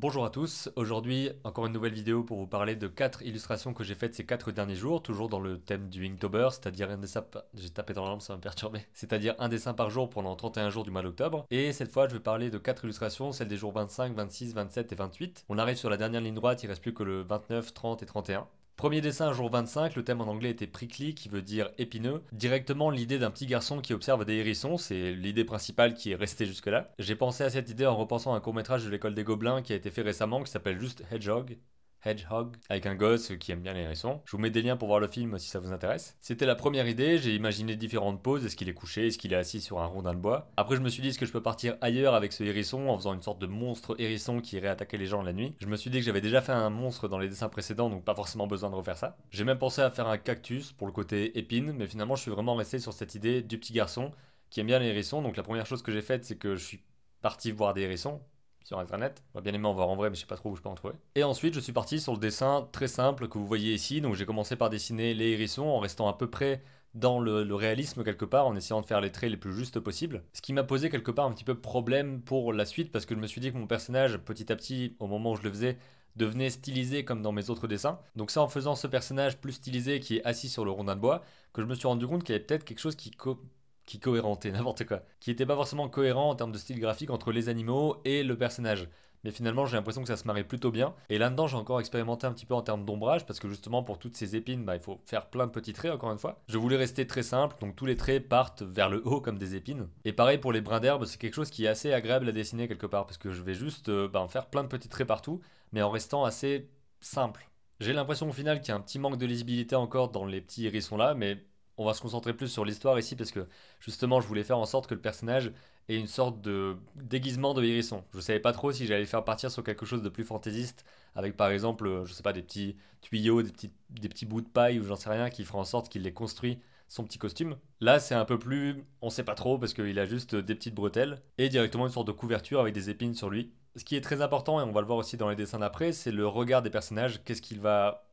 Bonjour à tous, aujourd'hui encore une nouvelle vidéo pour vous parler de 4 illustrations que j'ai faites ces 4 derniers jours, toujours dans le thème du Inktober, c'est-à-dire un dessin... J'ai tapé dans ça C'est-à-dire un dessin par jour pendant 31 jours du mois d'octobre. Et cette fois, je vais parler de 4 illustrations, celles des jours 25, 26, 27 et 28. On arrive sur la dernière ligne droite, il reste plus que le 29, 30 et 31. Premier dessin, jour 25, le thème en anglais était prickly, qui veut dire épineux. Directement, l'idée d'un petit garçon qui observe des hérissons, c'est l'idée principale qui est restée jusque-là. J'ai pensé à cette idée en repensant à un court-métrage de l'école des Gobelins qui a été fait récemment, qui s'appelle juste Hedgehog, Hedgehog avec un gosse qui aime bien les hérissons. Je vous mets des liens pour voir le film si ça vous intéresse. C'était la première idée, j'ai imaginé différentes poses, est-ce qu'il est couché, est-ce qu'il est assis sur un rondin de bois. Après je me suis dit est-ce que je peux partir ailleurs avec ce hérisson en faisant une sorte de monstre hérisson qui irait attaquer les gens la nuit. Je me suis dit que j'avais déjà fait un monstre dans les dessins précédents donc pas forcément besoin de refaire ça. J'ai même pensé à faire un cactus pour le côté épine mais finalement je suis vraiment resté sur cette idée du petit garçon qui aime bien les hérissons donc la première chose que j'ai faite c'est que je suis parti voir des hérissons sur internet. va bien aimé en voir en vrai, mais je sais pas trop où je peux en trouver. Et ensuite, je suis parti sur le dessin très simple que vous voyez ici. Donc j'ai commencé par dessiner les hérissons en restant à peu près dans le, le, réalisme quelque part, en essayant de faire les traits les plus justes possibles. Ce qui m'a posé quelque part un petit peu problème pour la suite, parce que je me suis dit que mon personnage, petit à petit, au moment où je le faisais, devenait stylisé comme dans mes autres dessins. Donc ça en faisant ce personnage plus stylisé qui est assis sur le rondin de bois, que je me suis rendu compte qu'il y avait peut-être quelque chose qui qui cohérentait, n'importe quoi, qui était pas forcément cohérent en termes de style graphique entre les animaux et le personnage. Mais finalement, j'ai l'impression que ça se marie plutôt bien. Et là-dedans, j'ai encore expérimenté un petit peu en termes d'ombrage, parce que justement, pour toutes ces épines, bah, il faut faire plein de petits traits, encore une fois. Je voulais rester très simple, donc tous les traits partent vers le haut comme des épines. Et pareil pour les brins d'herbe, c'est quelque chose qui est assez agréable à dessiner quelque part, parce que je vais juste euh, bah, faire plein de petits traits partout, mais en restant assez simple. J'ai l'impression au final qu'il y a un petit manque de lisibilité encore dans les petits hérissons là, mais on va se concentrer plus sur l'histoire ici parce que justement je voulais faire en sorte que le personnage ait une sorte de déguisement de hérisson. Je ne savais pas trop si j'allais faire partir sur quelque chose de plus fantaisiste avec par exemple, euh, je sais pas, des petits tuyaux, des petits, bouts de paille ou j'en sais rien qui fera en sorte qu'il ait construit son petit costume. Là c'est un peu plus, on sait pas trop parce qu'il a juste des petites bretelles et directement une sorte de couverture avec des épines sur lui. Ce qui est très important et on va le voir aussi dans les dessins d'après, c'est le regard des personnages, qu'est-ce qu'il va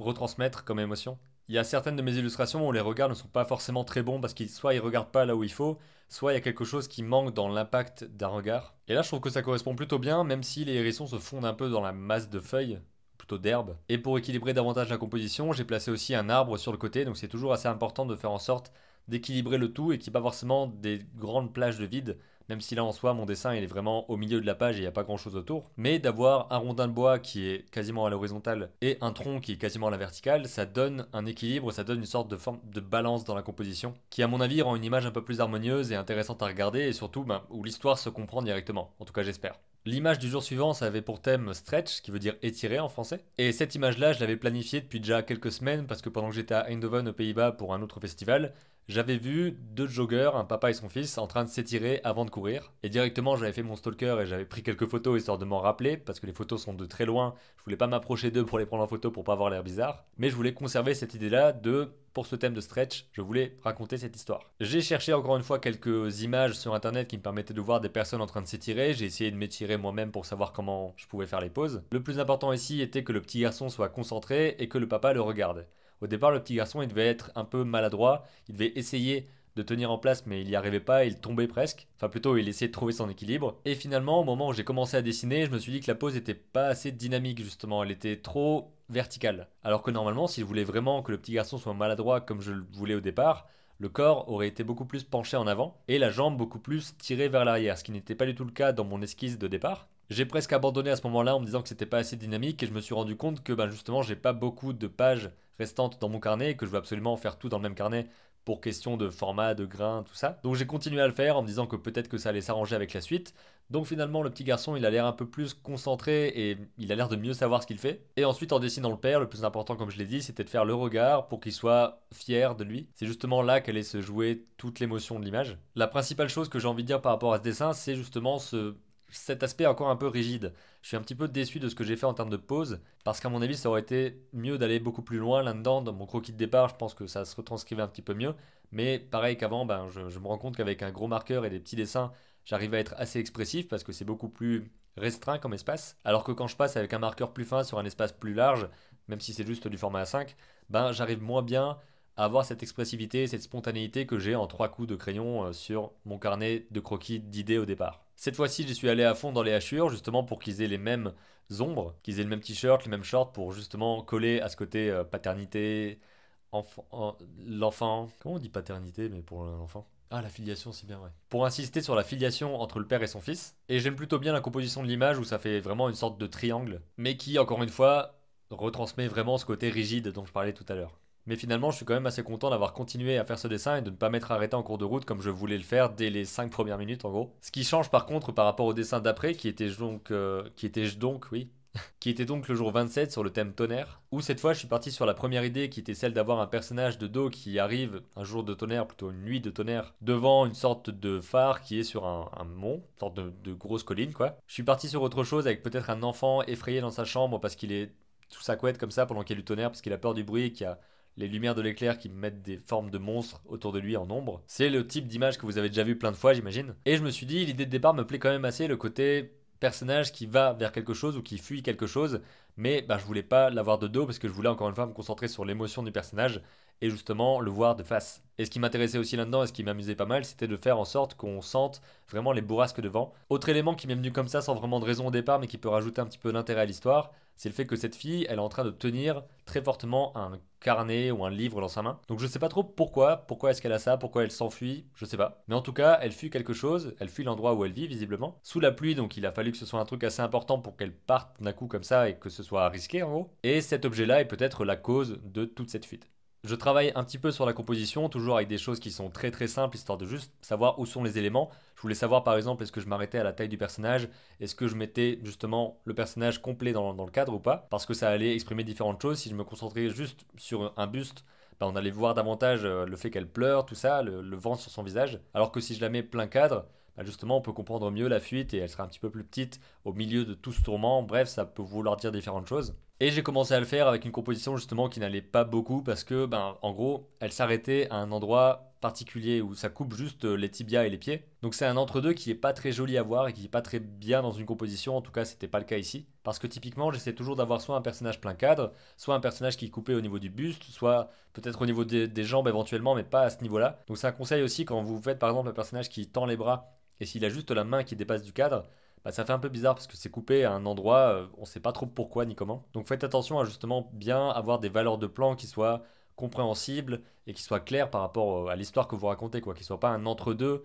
retransmettre comme émotion il y a certaines de mes illustrations où les regards ne sont pas forcément très bons parce qu'ils soit ils regardent pas là où il faut, soit il y a quelque chose qui manque dans l'impact d'un regard. Et là, je trouve que ça correspond plutôt bien, même si les hérissons se fondent un peu dans la masse de feuilles, plutôt d'herbe. Et pour équilibrer davantage la composition, j'ai placé aussi un arbre sur le côté, donc c'est toujours assez important de faire en sorte d'équilibrer le tout et qu'il n'y ait pas forcément des grandes plages de vide même si là en soi mon dessin il est vraiment au milieu de la page et il n'y a pas grand chose autour, mais d'avoir un rondin de bois qui est quasiment à l'horizontale et un tronc qui est quasiment à la verticale, ça donne un équilibre, ça donne une sorte de forme de balance dans la composition qui à mon avis rend une image un peu plus harmonieuse et intéressante à regarder et surtout ben, où l'histoire se comprend directement, en tout cas j'espère. L'image du jour suivant, ça avait pour thème stretch, qui veut dire étirer en français. Et cette image-là, je l'avais planifiée depuis déjà quelques semaines parce que pendant que j'étais à Eindhoven aux Pays-Bas pour un autre festival, j'avais vu deux joggeurs, un papa et son fils, en train de s'étirer avant de courir. Et directement, j'avais fait mon stalker et j'avais pris quelques photos histoire de m'en rappeler, parce que les photos sont de très loin. Je voulais pas m'approcher d'eux pour les prendre en photo pour pas avoir l'air bizarre. Mais je voulais conserver cette idée-là de pour ce thème de stretch, je voulais raconter cette histoire. J'ai cherché encore une fois quelques images sur internet qui me permettaient de voir des personnes en train de s'étirer. J'ai essayé de m'étirer moi-même pour savoir comment je pouvais faire les pauses. Le plus important ici était que le petit garçon soit concentré et que le papa le regarde. Au départ, le petit garçon, il devait être un peu maladroit, il devait essayer de tenir en place, mais il n'y arrivait pas, il tombait presque. Enfin, plutôt, il essayait de trouver son équilibre. Et finalement, au moment où j'ai commencé à dessiner, je me suis dit que la pose n'était pas assez dynamique, justement. Elle était trop verticale. Alors que normalement, si je voulais vraiment que le petit garçon soit maladroit comme je le voulais au départ, le corps aurait été beaucoup plus penché en avant et la jambe beaucoup plus tirée vers l'arrière, ce qui n'était pas du tout le cas dans mon esquisse de départ. J'ai presque abandonné à ce moment-là en me disant que c'était pas assez dynamique et je me suis rendu compte que ben justement j'ai pas beaucoup de pages restantes dans mon carnet que je veux absolument faire tout dans le même carnet pour question de format, de grain, tout ça. Donc j'ai continué à le faire en me disant que peut-être que ça allait s'arranger avec la suite. Donc finalement le petit garçon il a l'air un peu plus concentré et il a l'air de mieux savoir ce qu'il fait. Et ensuite en dessinant le père, le plus important comme je l'ai dit c'était de faire le regard pour qu'il soit fier de lui. C'est justement là qu'allait se jouer toute l'émotion de l'image. La principale chose que j'ai envie de dire par rapport à ce dessin c'est justement ce, cet aspect encore un peu rigide. Je suis un petit peu déçu de ce que j'ai fait en termes de pause, parce qu'à mon avis, ça aurait été mieux d'aller beaucoup plus loin là-dedans. Dans mon croquis de départ, je pense que ça se retranscrivait un petit peu mieux. Mais pareil qu'avant, ben, je, me rends compte qu'avec un gros marqueur et des petits dessins, j'arrive à être assez expressif parce que c'est beaucoup plus restreint comme espace. Alors que quand je passe avec un marqueur plus fin sur un espace plus large, même si c'est juste du format A5, ben, j'arrive moins bien à avoir cette expressivité, cette spontanéité que j'ai en trois coups de crayon euh, sur mon carnet de croquis d'idées au départ. Cette fois-ci, je suis allé à fond dans les hachures, justement pour qu'ils aient les mêmes ombres, qu'ils aient le même t-shirt, le même short, pour justement coller à ce côté euh, paternité, enfant, l'enfant. Comment on dit paternité, mais pour l'enfant ah, la filiation, c'est bien, ouais. Pour insister sur la filiation entre le père et son fils. Et j'aime plutôt bien la composition de l'image où ça fait vraiment une sorte de triangle, mais qui, encore une fois, retransmet vraiment ce côté rigide dont je parlais tout à l'heure. Mais finalement, je suis quand même assez content d'avoir continué à faire ce dessin et de ne pas m'être arrêté en cours de route comme je voulais le faire dès les 5 premières minutes en gros. Ce qui change par contre par rapport au dessin d'après qui était donc euh, qui était donc oui, qui était donc le jour 27 sur le thème tonnerre, où cette fois je suis parti sur la première idée qui était celle d'avoir un personnage de dos qui arrive un jour de tonnerre, plutôt une nuit de tonnerre, devant une sorte de phare qui est sur un, mont, une sorte de, de grosse colline quoi. Je suis parti sur autre chose avec peut-être un enfant effrayé dans sa chambre parce qu'il est sous sa couette comme ça pendant qu'il y a du tonnerre, parce qu'il a peur du bruit et qu'il y a les lumières de l'éclair qui mettent des formes de monstres autour de lui en ombre. C'est le type d'image que vous avez déjà vu plein de fois, j'imagine. Et je me suis dit, l'idée de départ me plaît quand même assez, le côté personnage qui va vers quelque chose ou qui fuit quelque chose mais bah, je voulais pas l'avoir de dos parce que je voulais encore une fois me concentrer sur l'émotion du personnage et justement le voir de face. Et ce qui m'intéressait aussi là-dedans et ce qui m'amusait pas mal, c'était de faire en sorte qu'on sente vraiment les bourrasques devant. Autre élément qui m'est venu comme ça sans vraiment de raison au départ mais qui peut rajouter un petit peu d'intérêt à l'histoire, c'est le fait que cette fille, elle est en train de tenir très fortement un carnet ou un livre dans sa main. Donc je sais pas trop pourquoi, pourquoi est-ce qu'elle a ça, pourquoi elle s'enfuit, je sais pas. Mais en tout cas, elle fuit quelque chose, elle fuit l'endroit où elle vit visiblement. Sous la pluie, donc il a fallu que ce soit un truc assez important pour qu'elle parte d'un coup comme ça et que ce soit risqué en gros. Et cet objet-là est peut-être la cause de toute cette fuite. Je travaille un petit peu sur la composition, toujours avec des choses qui sont très très simples, histoire de juste savoir où sont les éléments. Je voulais savoir par exemple est-ce que je m'arrêtais à la taille du personnage, est-ce que je mettais justement le personnage complet dans, le cadre ou pas, parce que ça allait exprimer différentes choses. Si je me concentrais juste sur un buste, ben, on allait voir davantage euh, le fait qu'elle pleure, tout ça, le vent sur son visage, alors que si je la mets plein cadre, bah, justement, on peut comprendre mieux la fuite et elle sera un petit peu plus petite au milieu de tout ce tourment. Bref, ça peut vouloir dire différentes choses. Et j'ai commencé à le faire avec une composition justement qui n'allait pas beaucoup parce que, ben, en gros, elle s'arrêtait à un endroit particulier où ça coupe juste euh, les tibias et les pieds. Donc c'est un entre-deux qui est pas très joli à voir et qui est pas très bien dans une composition, en tout cas c'était pas le cas ici. Parce que typiquement j'essaie toujours d'avoir soit un personnage plein cadre, soit un personnage qui est au niveau du buste, soit peut-être au niveau des, des jambes éventuellement, mais pas à ce niveau-là. Donc c'est un conseil aussi quand vous faites par exemple un personnage qui tend les bras et s'il a juste la main qui dépasse du cadre, bah, ça fait un peu bizarre parce que c'est coupé à un endroit, euh, on ne sait pas trop pourquoi ni comment. Donc faites attention à justement bien avoir des valeurs de plan qui soient compréhensibles et qui soient claires par rapport euh, à l'histoire que vous racontez, quoi, ne soit pas un entre-deux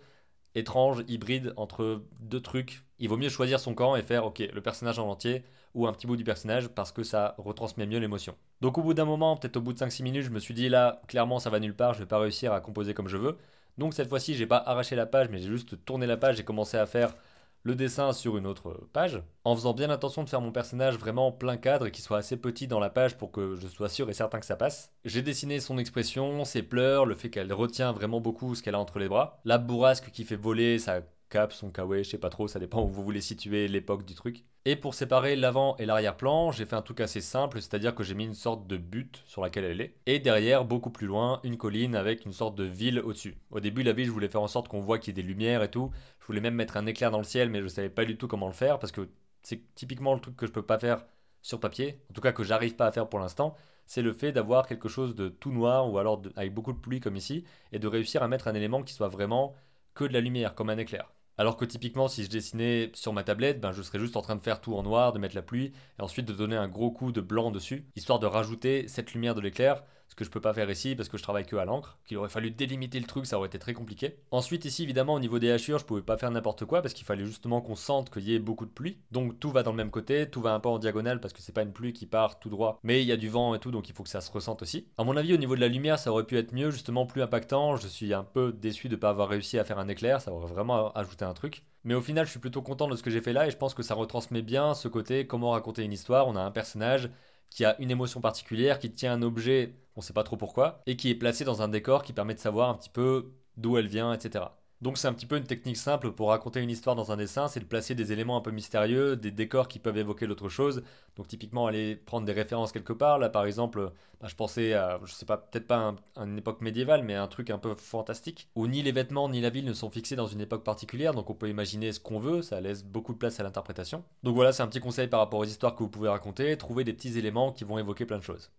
étrange, hybride entre deux trucs. Il vaut mieux choisir son camp et faire, ok, le personnage en entier ou un petit bout du personnage parce que ça retransmet mieux l'émotion. Donc au bout d'un moment, peut-être au bout de 5-6 minutes, je me suis dit là, clairement ça va nulle part, je vais pas réussir à composer comme je veux. Donc cette fois-ci, j'ai pas arraché la page, mais j'ai juste tourné la page et commencé à faire le dessin sur une autre page, en faisant bien attention de faire mon personnage vraiment en plein cadre et qu'il soit assez petit dans la page pour que je sois sûr et certain que ça passe. J'ai dessiné son expression, ses pleurs, le fait qu'elle retient vraiment beaucoup ce qu'elle a entre les bras, la bourrasque qui fait voler sa Cap, son kawaii, je sais pas trop, ça dépend où vous voulez situer l'époque du truc. Et pour séparer l'avant et l'arrière-plan, j'ai fait un truc assez simple, c'est-à-dire que j'ai mis une sorte de butte sur laquelle elle est, et derrière, beaucoup plus loin, une colline avec une sorte de ville au-dessus. Au début, la ville, je voulais faire en sorte qu'on voit qu'il y ait des lumières et tout, je voulais même mettre un éclair dans le ciel, mais je savais pas du tout comment le faire, parce que c'est typiquement le truc que je peux pas faire sur papier, en tout cas que j'arrive pas à faire pour l'instant, c'est le fait d'avoir quelque chose de tout noir, ou alors avec beaucoup de pluie comme ici, et de réussir à mettre un élément qui soit vraiment que de la lumière, comme un éclair. Alors que typiquement, si je dessinais sur ma tablette, ben, je serais juste en train de faire tout en noir, de mettre la pluie, et ensuite de donner un gros coup de blanc dessus, histoire de rajouter cette lumière de l'éclair ce que je peux pas faire ici parce que je travaille que à l'encre, qu'il aurait fallu délimiter le truc, ça aurait été très compliqué. Ensuite ici évidemment au niveau des hachures, je pouvais pas faire n'importe quoi parce qu'il fallait justement qu'on sente qu'il y ait beaucoup de pluie. Donc tout va dans le même côté, tout va un peu en diagonale parce que c'est pas une pluie qui part tout droit, mais il y a du vent et tout donc il faut que ça se ressente aussi. À mon avis au niveau de la lumière, ça aurait pu être mieux, justement plus impactant. Je suis un peu déçu de pas avoir réussi à faire un éclair, ça aurait vraiment ajouté un truc. Mais au final, je suis plutôt content de ce que j'ai fait là et je pense que ça retransmet bien ce côté comment raconter une histoire. On a un personnage qui a une émotion particulière, qui tient un objet on sait pas trop pourquoi, et qui est placée dans un décor qui permet de savoir un petit peu d'où elle vient, etc. Donc c'est un petit peu une technique simple pour raconter une histoire dans un dessin, c'est de placer des éléments un peu mystérieux, des décors qui peuvent évoquer l'autre chose. Donc typiquement aller prendre des références quelque part. Là par exemple, bah, je pensais à, je sais pas, peut-être pas une époque médiévale, mais un truc un peu fantastique, où ni les vêtements ni la ville ne sont fixés dans une époque particulière, donc on peut imaginer ce qu'on veut, ça laisse beaucoup de place à l'interprétation. Donc voilà, c'est un petit conseil par rapport aux histoires que vous pouvez raconter, trouver des petits éléments qui vont évoquer plein de choses.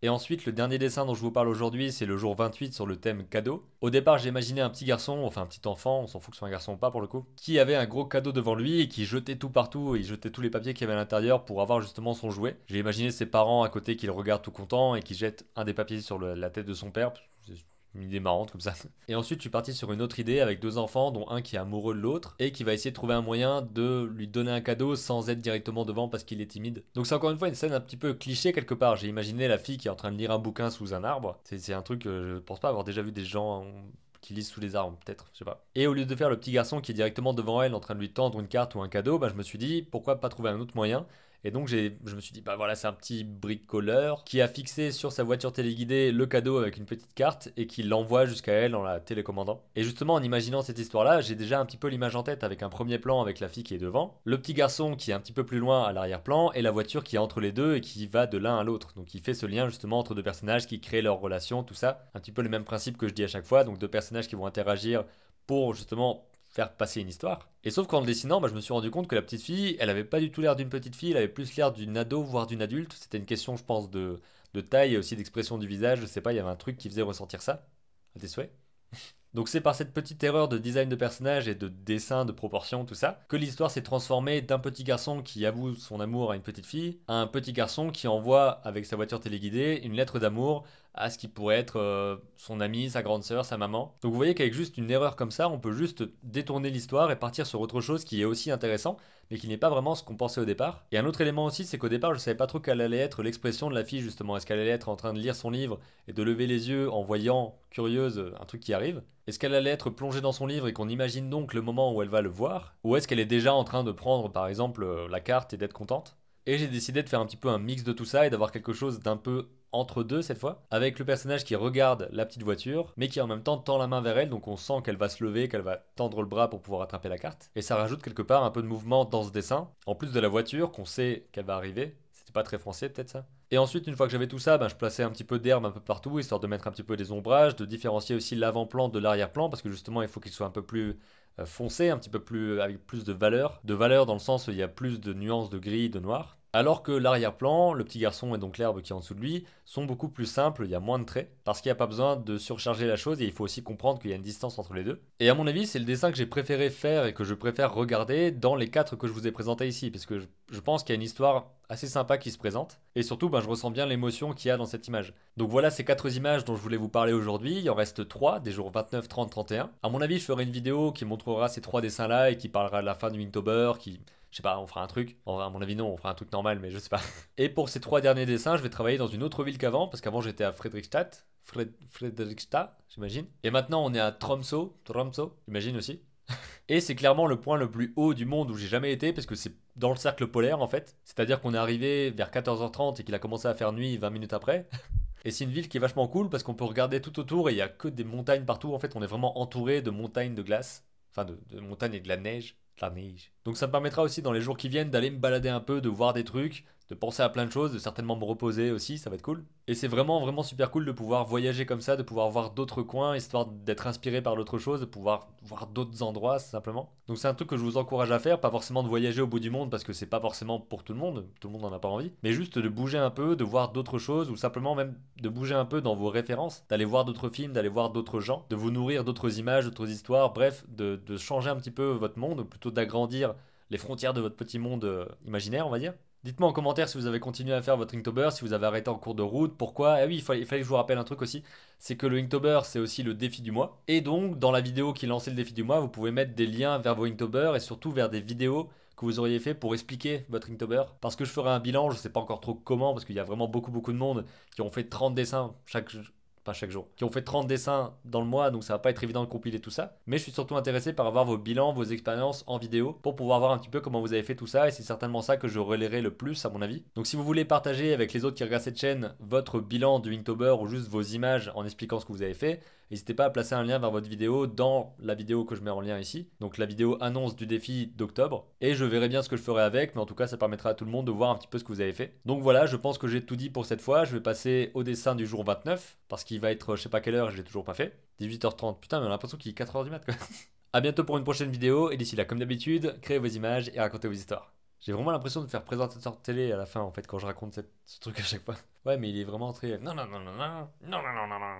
Et ensuite, le dernier dessin dont je vous parle aujourd'hui, c'est le jour 28 sur le thème cadeau. Au départ, j'ai imaginé un petit garçon, enfin un petit enfant, on s'en fout que ce soit un garçon ou pas pour le coup, qui avait un gros cadeau devant lui et qui jetait tout partout, et il jetait tous les papiers qu'il y avait à l'intérieur pour avoir justement son jouet. J'ai imaginé ses parents à côté qui le regardent tout content et qui jettent un des papiers sur la tête de son père une idée marrante comme ça. Et ensuite, je suis parti sur une autre idée avec deux enfants, dont un qui est amoureux de l'autre et qui va essayer de trouver un moyen de lui donner un cadeau sans être directement devant parce qu'il est timide. Donc, c'est encore une fois une scène un petit peu cliché quelque part. J'ai imaginé la fille qui est en train de lire un bouquin sous un arbre. C'est un truc que je pense pas avoir déjà vu des gens. Qui lisent sous les arbres, peut-être, je sais pas. Et au lieu de faire le petit garçon qui est directement devant elle en train de lui tendre une carte ou un cadeau, bah, je me suis dit pourquoi pas trouver un autre moyen et donc je me suis dit, bah voilà, c'est un petit bricoleur qui a fixé sur sa voiture téléguidée le cadeau avec une petite carte et qui l'envoie jusqu'à elle en la télécommandant. Et justement, en imaginant cette histoire-là, j'ai déjà un petit peu l'image en tête avec un premier plan avec la fille qui est devant, le petit garçon qui est un petit peu plus loin à l'arrière-plan et la voiture qui est entre les deux et qui va de l'un à l'autre. Donc il fait ce lien justement entre deux personnages qui créent leur relation, tout ça. Un petit peu le même principe que je dis à chaque fois, donc deux personnages qui vont interagir pour justement faire passer une histoire. Et sauf qu'en le dessinant, bah, je me suis rendu compte que la petite fille, elle avait pas du tout l'air d'une petite fille, elle avait plus l'air d'une ado, voire d'une adulte. C'était une question, je pense, de, taille et aussi d'expression du visage. Je sais pas, il y avait un truc qui faisait ressortir ça. À tes souhaits donc c'est par cette petite erreur de design de personnage et de dessin, de proportion, tout ça, que l'histoire s'est transformée d'un petit garçon qui avoue son amour à une petite fille, à un petit garçon qui envoie avec sa voiture téléguidée une lettre d'amour à ce qui pourrait être euh, son ami, sa grande sœur, sa maman. Donc vous voyez qu'avec juste une erreur comme ça, on peut juste détourner l'histoire et partir sur autre chose qui est aussi intéressant, mais qui n'est pas vraiment ce qu'on pensait au départ. Et un autre élément aussi, c'est qu'au départ, je ne savais pas trop quelle allait être l'expression de la fille justement. Est-ce qu'elle allait être en train de lire son livre et de lever les yeux en voyant curieuse un truc qui arrive Est-ce qu'elle allait être plongée dans son livre et qu'on imagine donc le moment où elle va le voir Ou est-ce qu'elle est déjà en train de prendre par exemple euh, la carte et d'être contente et j'ai décidé de faire un petit peu un mix de tout ça et d'avoir quelque chose d'un peu entre deux cette fois, avec le personnage qui regarde la petite voiture, mais qui en même temps tend la main vers elle, donc on sent qu'elle va se lever, qu'elle va tendre le bras pour pouvoir attraper la carte. Et ça rajoute quelque part un peu de mouvement dans ce dessin, en plus de la voiture qu'on sait qu'elle va arriver. C'était pas très français peut-être ça et ensuite, une fois que j'avais tout ça, ben, je plaçais un petit peu d'herbe un peu partout, histoire de mettre un petit peu des ombrages, de différencier aussi l'avant-plan de l'arrière-plan, parce que justement, il faut qu'il soit un peu plus euh, foncé, un petit peu plus avec plus de valeur. De valeur dans le sens où il y a plus de nuances de gris, de noir alors que l'arrière-plan, le petit garçon et donc l'herbe qui est en dessous de lui sont beaucoup plus simples, il y a moins de traits parce qu'il n'y a pas besoin de surcharger la chose et il faut aussi comprendre qu'il y a une distance entre les deux. Et à mon avis, c'est le dessin que j'ai préféré faire et que je préfère regarder dans les quatre que je vous ai présentés ici, parce que je pense qu'il y a une histoire assez sympa qui se présente, et surtout ben, je ressens bien l'émotion qu'il y a dans cette image. Donc voilà ces quatre images dont je voulais vous parler aujourd'hui, il en reste trois, des jours 29, 30, 31. À mon avis, je ferai une vidéo qui montrera ces trois dessins-là et qui parlera de la fin du Winktober. qui je sais pas, on fera un truc. Enfin, à mon avis, non, on fera un truc normal, mais je sais pas. Et pour ces trois derniers dessins, je vais travailler dans une autre ville qu'avant, parce qu'avant j'étais à Friedrichstadt Fred j'imagine. Et maintenant, on est à Tromsø, Tromsø, j'imagine aussi. Et c'est clairement le point le plus haut du monde où j'ai jamais été parce que c'est dans le cercle polaire en fait. C'est-à-dire qu'on est arrivé vers 14h30 et qu'il a commencé à faire nuit 20 minutes après. Et c'est une ville qui est vachement cool parce qu'on peut regarder tout autour et il y a que des montagnes partout. En fait, on est vraiment entouré de montagnes de glace, enfin de, de montagnes et de la neige, de la neige. Donc ça me permettra aussi dans les jours qui viennent d'aller me balader un peu, de voir des trucs, de penser à plein de choses, de certainement me reposer aussi, ça va être cool. Et c'est vraiment, vraiment super cool de pouvoir voyager comme ça, de pouvoir voir d'autres coins, histoire d'être inspiré par d'autres choses, de pouvoir voir d'autres endroits, simplement. Donc c'est un truc que je vous encourage à faire, pas forcément de voyager au bout du monde, parce que c'est pas forcément pour tout le monde, tout le monde n'en a pas envie, mais juste de bouger un peu, de voir d'autres choses, ou simplement même de bouger un peu dans vos références, d'aller voir d'autres films, d'aller voir d'autres gens, de vous nourrir d'autres images, d'autres histoires, bref, de, changer un petit peu votre monde, ou plutôt d'agrandir les frontières de votre petit monde euh, imaginaire, on va dire. Dites-moi en commentaire si vous avez continué à faire votre Inktober, si vous avez arrêté en cours de route, pourquoi. Et eh oui, il fallait, que je vous rappelle un truc aussi, c'est que le Inktober, c'est aussi le défi du mois. Et donc, dans la vidéo qui lançait le défi du mois, vous pouvez mettre des liens vers vos Inktober et surtout vers des vidéos que vous auriez fait pour expliquer votre Inktober. Parce que je ferai un bilan, je ne sais pas encore trop comment, parce qu'il y a vraiment beaucoup beaucoup de monde qui ont fait 30 dessins, chaque, chaque jour, qui ont fait 30 dessins dans le mois, donc ça va pas être évident de compiler tout ça. Mais je suis surtout intéressé par avoir vos bilans, vos expériences en vidéo pour pouvoir voir un petit peu comment vous avez fait tout ça et c'est certainement ça que je relayerai le plus à mon avis. Donc si vous voulez partager avec les autres qui regardent cette chaîne votre bilan du Inktober ou juste vos images en expliquant ce que vous avez fait, N'hésitez pas à placer un lien vers votre vidéo dans la vidéo que je mets en lien ici. Donc la vidéo annonce du défi d'octobre. Et je verrai bien ce que je ferai avec, mais en tout cas, ça permettra à tout le monde de voir un petit peu ce que vous avez fait. Donc voilà, je pense que j'ai tout dit pour cette fois. Je vais passer au dessin du jour 29, parce qu'il va être je sais pas quelle heure, je l'ai toujours pas fait. 18h30, putain, mais on a l'impression qu'il est 4h du mat quoi. A bientôt pour une prochaine vidéo, et d'ici là, comme d'habitude, créez vos images et racontez vos histoires. J'ai vraiment l'impression de faire présentateur de télé à la fin, en fait, quand je raconte ce truc à chaque fois. Ouais, mais il est vraiment très... Non, non, non, non, non, non, non, non, non.